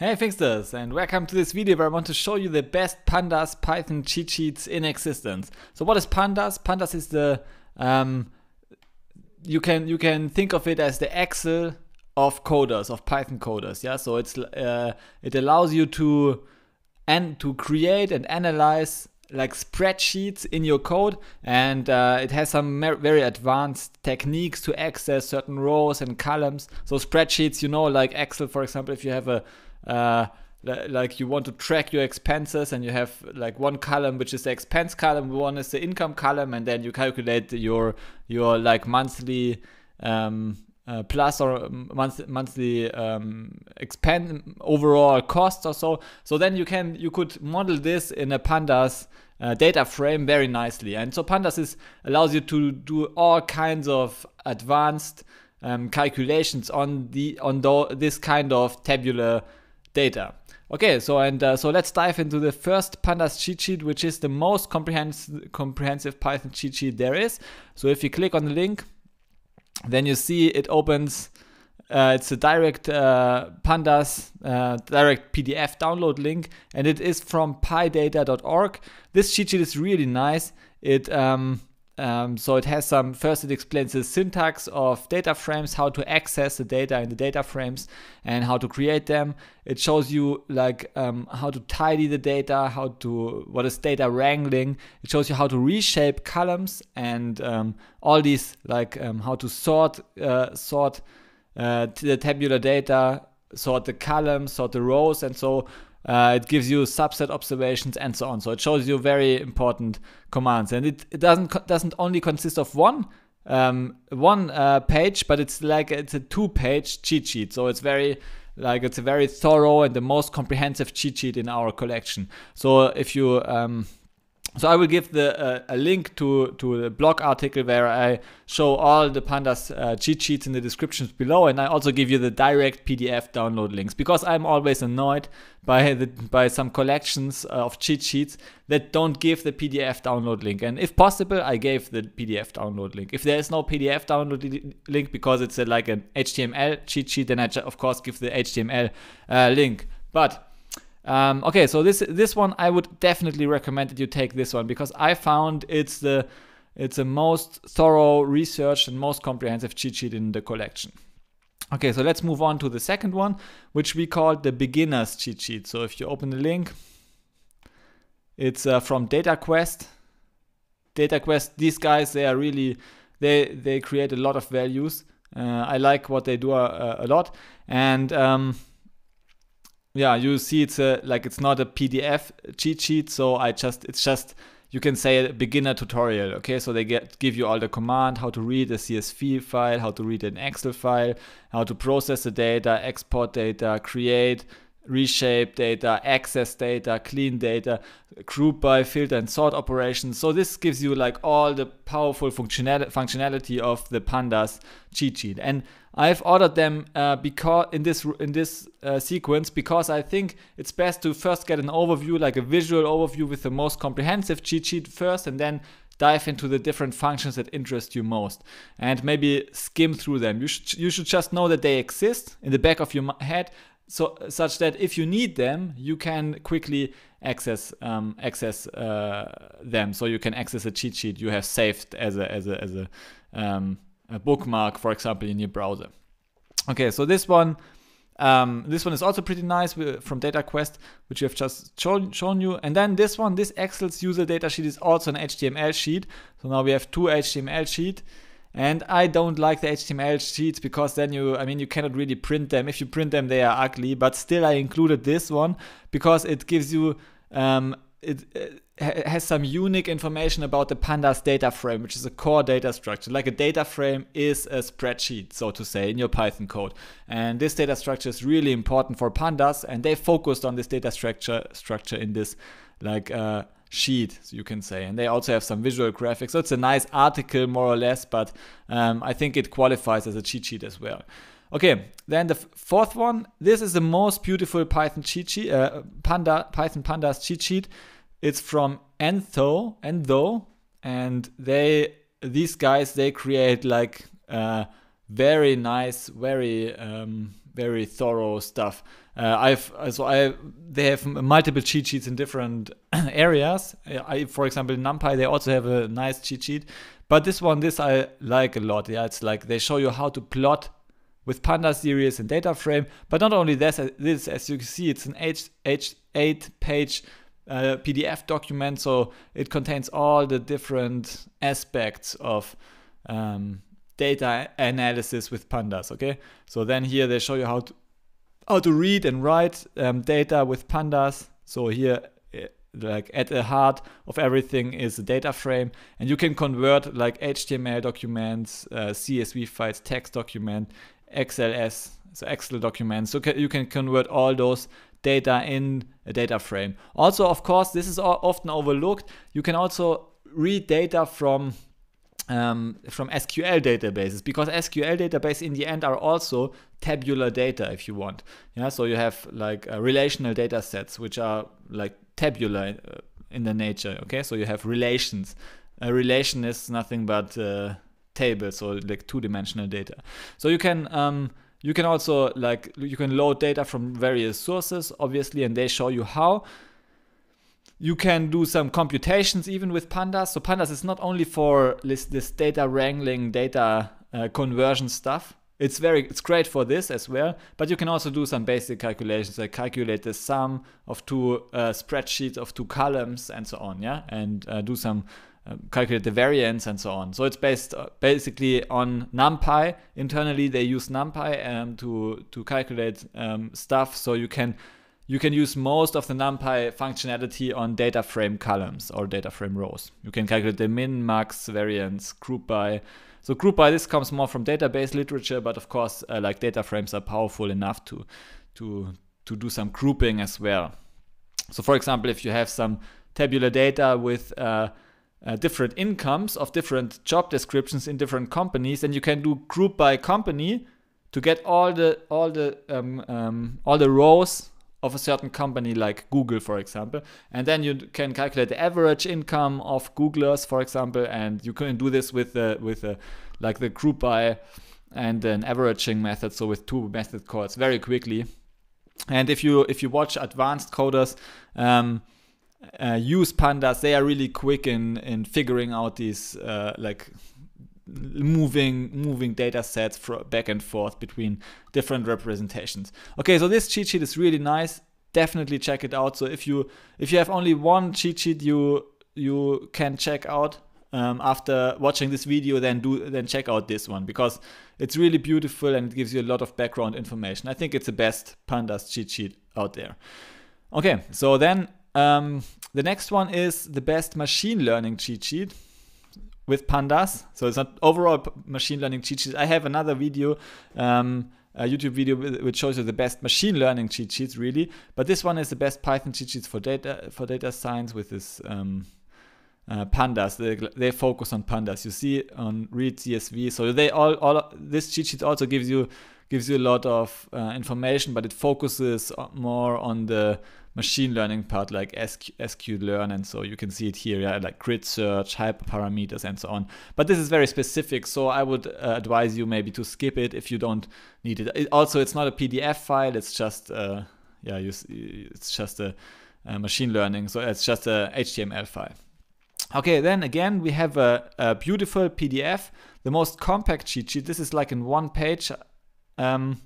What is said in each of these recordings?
Hey fixers, and welcome to this video where I want to show you the best pandas Python cheat sheets in existence. So what is pandas? Pandas is the um, you can you can think of it as the Excel of coders of Python coders. Yeah, so it's uh, it allows you to and to create and analyze like spreadsheets in your code and uh, it has some very advanced techniques to access certain rows and columns so spreadsheets you know like excel for example if you have a uh, like you want to track your expenses and you have like one column which is the expense column one is the income column and then you calculate your your like monthly um, uh, plus or month, monthly um, expand overall cost or so so then you can you could model this in a pandas uh, data frame very nicely and so pandas is allows you to do all kinds of advanced um, calculations on the on the, this kind of tabular data. Okay, so and uh, so let's dive into the first pandas cheat sheet, which is the most comprehensive comprehensive Python cheat sheet there is. So if you click on the link, then you see it opens. Uh, it's a direct uh, pandas uh, direct PDF download link, and it is from pydata.org. This cheat sheet is really nice. It um, um, so it has some, first it explains the syntax of data frames, how to access the data in the data frames and how to create them. It shows you like um, how to tidy the data, how to, what is data wrangling. It shows you how to reshape columns and um, all these like um, how to sort, uh, sort uh, the tabular data, sort the columns, sort the rows and so uh, it gives you subset observations and so on. So it shows you very important commands, and it, it doesn't doesn't only consist of one um, one uh, page, but it's like it's a two page cheat sheet. So it's very like it's a very thorough and the most comprehensive cheat sheet in our collection. So if you um, so I will give the uh, a link to to the blog article where I show all the pandas uh, cheat sheets in the descriptions below, and I also give you the direct PDF download links because I'm always annoyed by the, by some collections uh, of cheat sheets that don't give the PDF download link. And if possible, I gave the PDF download link. If there is no PDF download link because it's a, like an HTML cheat sheet, then I of course give the HTML uh, link. But um, okay, so this this one I would definitely recommend that you take this one because I found it's the it's the most thorough research and most comprehensive cheat sheet in the collection. Okay, so let's move on to the second one, which we call the beginner's cheat sheet. So if you open the link, it's uh, from DataQuest. DataQuest, these guys, they are really they they create a lot of values. Uh, I like what they do a, uh, a lot, and um, yeah, you see it's a, like it's not a PDF cheat sheet, so I just it's just you can say a beginner tutorial okay so they get give you all the command how to read a csv file how to read an excel file how to process the data export data create reshape data access data clean data group by filter and sort operations so this gives you like all the powerful functionality of the pandas cheat sheet and I've ordered them uh, because in this in this uh, sequence because I think it's best to first get an overview, like a visual overview with the most comprehensive cheat sheet first, and then dive into the different functions that interest you most, and maybe skim through them. You should you should just know that they exist in the back of your head, so such that if you need them, you can quickly access um, access uh, them. So you can access a cheat sheet you have saved as a as a as a um, a bookmark, for example, in your browser. Okay, so this one, um, this one is also pretty nice from DataQuest, which we have just shown, shown you. And then this one, this Excel's user data sheet is also an HTML sheet. So now we have two HTML sheets. And I don't like the HTML sheets because then you, I mean, you cannot really print them. If you print them, they are ugly. But still, I included this one because it gives you, um, it, uh, has some unique information about the pandas data frame, which is a core data structure. Like a data frame is a spreadsheet, so to say, in your Python code. And this data structure is really important for pandas, and they focused on this data structure structure in this like uh, sheet, you can say. And they also have some visual graphics. So it's a nice article, more or less, but um, I think it qualifies as a cheat sheet as well. Okay, then the fourth one. This is the most beautiful Python cheat sheet, uh, Panda Python pandas cheat sheet. It's from Antho, though, and they these guys they create like uh, very nice, very um, very thorough stuff. Uh, I've so I they have multiple cheat sheets in different areas. I, for example, in NumPy they also have a nice cheat sheet, but this one this I like a lot. Yeah, it's like they show you how to plot with Panda series and data frame. But not only this, uh, this as you can see, it's an eight, eight, eight page PDF document. So it contains all the different aspects of um, data analysis with pandas. Okay, so then here they show you how to, how to read and write um, data with pandas. So here eh, like at the heart of everything is a data frame and you can convert like html documents uh, csv files text document xls so excel documents so you can convert all those data in a data frame. Also, of course, this is often overlooked. You can also read data from um, from SQL databases because SQL databases, in the end are also tabular data if you want. Yeah, so you have like uh, relational data sets which are like tabular uh, in the nature. Okay, so you have relations. A relation is nothing but uh, tables or like two-dimensional data. So you can um, you can also like you can load data from various sources, obviously, and they show you how. You can do some computations even with pandas. So pandas is not only for this, this data wrangling, data uh, conversion stuff. It's very it's great for this as well, but you can also do some basic calculations like calculate the sum of two uh, spreadsheets of two columns and so on, yeah, and uh, do some um, calculate the variance and so on. So it's based uh, basically on NumPy. Internally, they use NumPy um, to to calculate um, stuff. So you can you can use most of the NumPy functionality on data frame columns or data frame rows. You can calculate the min, max, variance, group by. So group by this comes more from database literature, but of course, uh, like data frames are powerful enough to to to do some grouping as well. So for example, if you have some tabular data with uh, uh, different incomes of different job descriptions in different companies, and you can do group by company to get all the all the um, um, all the rows of a certain company like Google, for example. And then you can calculate the average income of Googlers, for example, and you can do this with the with like the group by and an averaging method, so with two method calls very quickly. And if you if you watch advanced coders, um, uh, use pandas. They are really quick in in figuring out these uh, like moving moving data sets back and forth between different representations. Okay, so this cheat sheet is really nice. Definitely check it out. So if you if you have only one cheat sheet, you you can check out um, after watching this video then do then check out this one because it's really beautiful and it gives you a lot of background information i think it's the best pandas cheat sheet out there okay so then um, the next one is the best machine learning cheat sheet with pandas. So it's not overall machine learning cheat sheet. I have another video, um, a YouTube video which shows you the best machine learning cheat sheets really. But this one is the best Python cheat sheets for data for data science with this um, uh, pandas. They, they focus on pandas. You see on read CSV. So they all all this cheat sheet also gives you gives you a lot of uh, information, but it focuses more on the machine learning part like SQ, learn and so you can see it here, yeah, like grid search, hyperparameters, and so on. But this is very specific, so I would uh, advise you maybe to skip it if you don't need it. it also, it's not a PDF file; it's just uh, yeah, you, it's just a, a machine learning, so it's just a HTML file. Okay, then again, we have a, a, beautiful PDF, the most compact cheat sheet. This is like in one page. Um,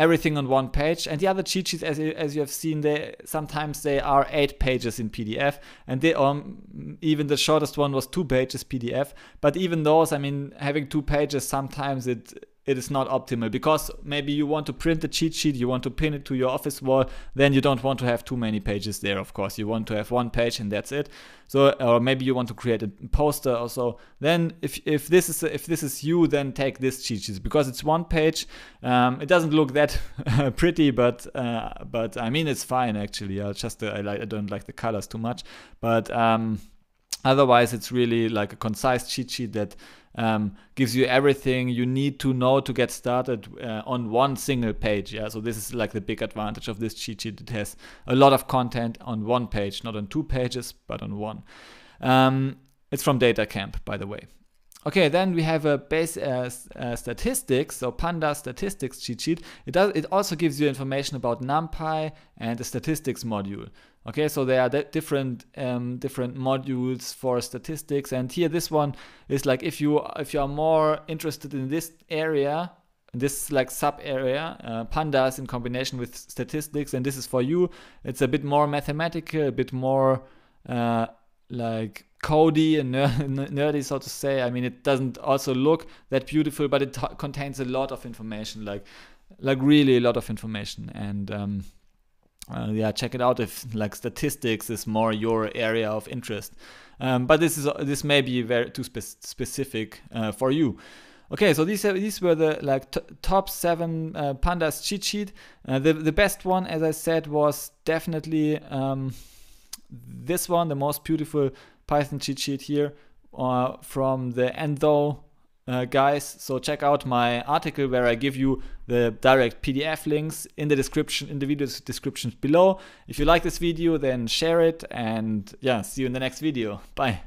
everything on one page. And the other cheat sheets, as, as you have seen, they sometimes they are eight pages in PDF, and they um, even the shortest one was two pages PDF. But even those, I mean, having two pages sometimes it it is not optimal because maybe you want to print the cheat sheet, you want to pin it to your office wall, then you don't want to have too many pages there, of course. You want to have one page and that's it. So, or maybe you want to create a poster or so. Then if, if this is if this is you, then take this cheat sheet because it's one page. Um, it doesn't look that pretty, but uh, but I mean it's fine actually. I just uh, I, like, I don't like the colors too much, but um, Otherwise, it's really like a concise cheat sheet that um, gives you everything you need to know to get started uh, on one single page. Yeah, so this is like the big advantage of this cheat sheet. It has a lot of content on one page, not on two pages, but on one. Um, it's from DataCamp, by the way. Okay, then we have a base uh, uh, statistics, so Panda statistics cheat sheet. It does. It also gives you information about NumPy and the statistics module. Okay, so there are different um, different modules for statistics, and here this one is like if you if you are more interested in this area, this like sub area, uh, Pandas in combination with statistics, and this is for you. It's a bit more mathematical, a bit more. Uh, like cody and ner- nerdy so to say i mean it doesn't also look that beautiful but it t- contains a lot of information like like really a lot of information and um, uh, yeah check it out if like statistics is more your area of interest um, but this is this may be very too spe- specific uh, for you Okay, so these these were the like t- top seven uh, pandas cheat sheet. Uh, the the best one, as I said, was definitely um, this one, the most beautiful Python cheat sheet here uh, from the Endo uh, guys. So check out my article where I give you the direct PDF links in the description, in the video description below. If you like this video, then share it and yeah, see you in the next video. Bye.